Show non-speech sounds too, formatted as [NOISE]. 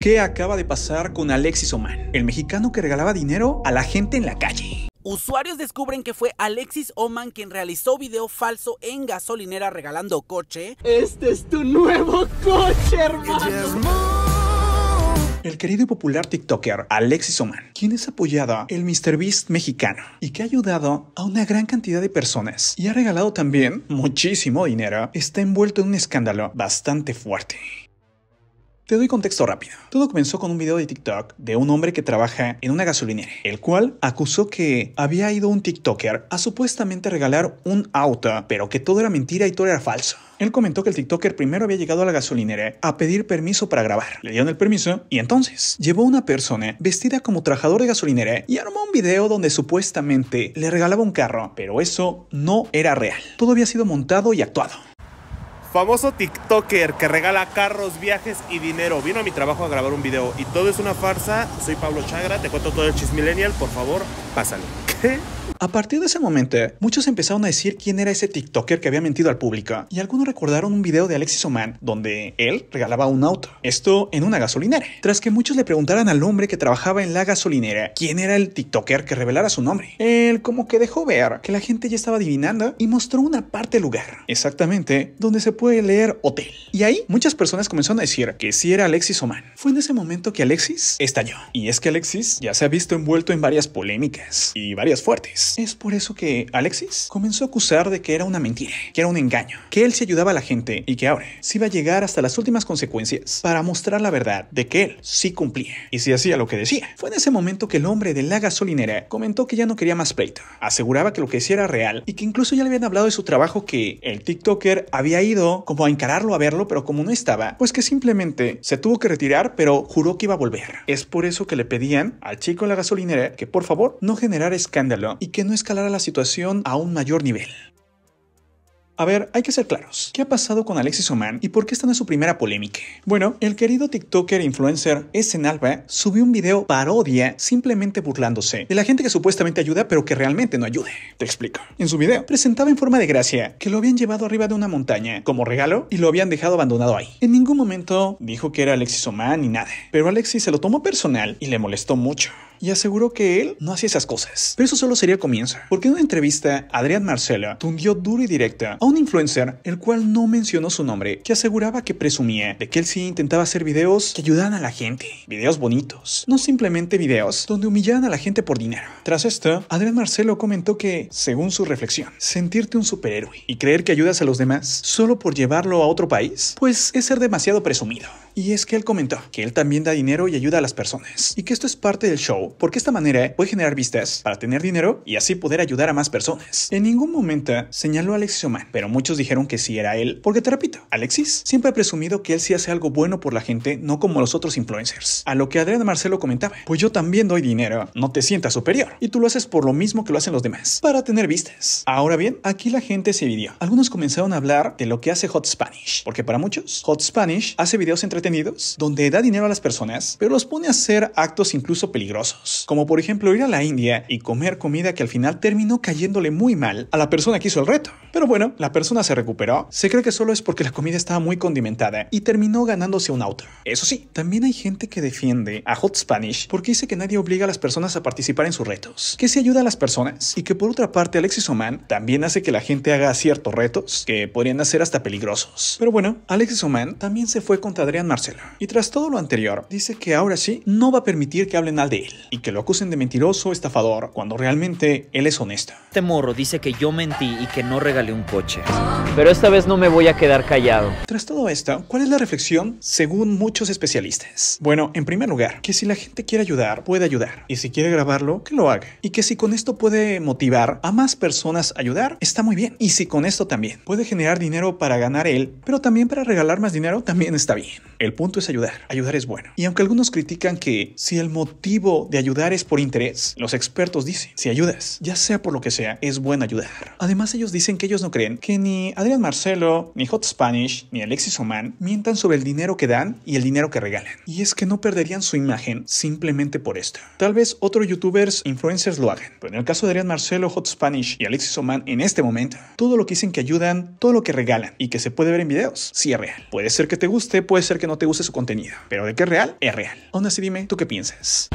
¿Qué acaba de pasar con Alexis Oman, el mexicano que regalaba dinero a la gente en la calle? Usuarios descubren que fue Alexis Oman quien realizó video falso en gasolinera regalando coche. Este es tu nuevo coche, hermano. El querido y popular TikToker Alexis Oman, quien es apoyado el MrBeast mexicano y que ha ayudado a una gran cantidad de personas y ha regalado también muchísimo dinero, está envuelto en un escándalo bastante fuerte. Te doy contexto rápido. Todo comenzó con un video de TikTok de un hombre que trabaja en una gasolinera, el cual acusó que había ido un TikToker a supuestamente regalar un auto, pero que todo era mentira y todo era falso. Él comentó que el TikToker primero había llegado a la gasolinera a pedir permiso para grabar. Le dieron el permiso y entonces llevó a una persona vestida como trabajador de gasolinera y armó un video donde supuestamente le regalaba un carro, pero eso no era real. Todo había sido montado y actuado. Famoso TikToker que regala carros, viajes y dinero. Vino a mi trabajo a grabar un video y todo es una farsa. Soy Pablo Chagra, te cuento todo el millennial Por favor, pásale. [LAUGHS] ¿Qué? A partir de ese momento, muchos empezaron a decir quién era ese TikToker que había mentido al público, y algunos recordaron un video de Alexis Oman, donde él regalaba un auto, esto en una gasolinera. Tras que muchos le preguntaran al hombre que trabajaba en la gasolinera quién era el TikToker que revelara su nombre, él como que dejó ver que la gente ya estaba adivinando y mostró una parte del lugar, exactamente donde se puede leer hotel. Y ahí muchas personas comenzaron a decir que sí era Alexis Oman. Fue en ese momento que Alexis estalló, y es que Alexis ya se ha visto envuelto en varias polémicas y varias fuertes. Es por eso que Alexis comenzó a acusar de que era una mentira, que era un engaño, que él se ayudaba a la gente y que ahora se iba a llegar hasta las últimas consecuencias para mostrar la verdad de que él sí cumplía y sí hacía lo que decía. Fue en ese momento que el hombre de la gasolinera comentó que ya no quería más pleito, aseguraba que lo que decía era real y que incluso ya le habían hablado de su trabajo que el TikToker había ido como a encararlo a verlo, pero como no estaba, pues que simplemente se tuvo que retirar, pero juró que iba a volver. Es por eso que le pedían al chico de la gasolinera que por favor no generara escándalo y que que no escalara la situación a un mayor nivel. A ver, hay que ser claros. ¿Qué ha pasado con Alexis Oman y por qué esta no es su primera polémica? Bueno, el querido TikToker influencer Esen Alba subió un video parodia simplemente burlándose de la gente que supuestamente ayuda pero que realmente no ayude. Te explico. En su video presentaba en forma de gracia que lo habían llevado arriba de una montaña como regalo y lo habían dejado abandonado ahí. En ningún momento dijo que era Alexis Oman ni nada, pero Alexis se lo tomó personal y le molestó mucho y aseguró que él no hacía esas cosas. Pero eso solo sería el comienzo, porque en una entrevista, Adrián Marcelo tundió duro y directa a un influencer, el cual no mencionó su nombre, que aseguraba que presumía de que él sí intentaba hacer videos que ayudan a la gente, videos bonitos, no simplemente videos donde humillaran a la gente por dinero. Tras esto, Adrián Marcelo comentó que, según su reflexión, sentirte un superhéroe y creer que ayudas a los demás solo por llevarlo a otro país, pues es ser demasiado presumido. Y es que él comentó que él también da dinero y ayuda a las personas, y que esto es parte del show porque esta manera puede generar vistas para tener dinero y así poder ayudar a más personas. En ningún momento señaló a Alexis Oman, pero muchos dijeron que sí era él, porque te repito, Alexis siempre ha presumido que él sí hace algo bueno por la gente, no como los otros influencers. A lo que Adrián Marcelo comentaba, pues yo también doy dinero, no te sientas superior, y tú lo haces por lo mismo que lo hacen los demás, para tener vistas. Ahora bien, aquí la gente se dividió. Algunos comenzaron a hablar de lo que hace Hot Spanish, porque para muchos, Hot Spanish hace videos entretenidos donde da dinero a las personas, pero los pone a hacer actos incluso peligrosos como por ejemplo ir a la India y comer comida que al final terminó cayéndole muy mal a la persona que hizo el reto. Pero bueno, la persona se recuperó, se cree que solo es porque la comida estaba muy condimentada y terminó ganándose un auto. Eso sí, también hay gente que defiende a Hot Spanish porque dice que nadie obliga a las personas a participar en sus retos, que se ayuda a las personas y que por otra parte Alexis Oman también hace que la gente haga ciertos retos que podrían ser hasta peligrosos. Pero bueno, Alexis Oman también se fue contra Adrián Marcelo y tras todo lo anterior dice que ahora sí no va a permitir que hablen al de él y que lo acusen de mentiroso estafador cuando realmente él es honesto. Este morro dice que yo mentí y que no regalé un coche. Pero esta vez no me voy a quedar callado. Tras todo esto, ¿cuál es la reflexión según muchos especialistas? Bueno, en primer lugar, que si la gente quiere ayudar, puede ayudar. Y si quiere grabarlo, que lo haga. Y que si con esto puede motivar a más personas a ayudar, está muy bien. Y si con esto también puede generar dinero para ganar él, pero también para regalar más dinero, también está bien. El punto es ayudar. Ayudar es bueno. Y aunque algunos critican que si el motivo de ayudar es por interés, los expertos dicen, si ayudas, ya sea por lo que sea, es bueno ayudar. Además, ellos dicen que ellos no creen que ni Adrián Marcelo, ni Hot Spanish, ni Alexis Oman mientan sobre el dinero que dan y el dinero que regalan. Y es que no perderían su imagen simplemente por esto. Tal vez otros youtubers, influencers lo hagan. Pero en el caso de Adrián Marcelo, Hot Spanish y Alexis Oman en este momento, todo lo que dicen que ayudan, todo lo que regalan y que se puede ver en videos, sí es real. Puede ser que te guste, puede ser que no te guste su contenido, pero de que es real, es real. Aún así dime, ¿tú qué piensas?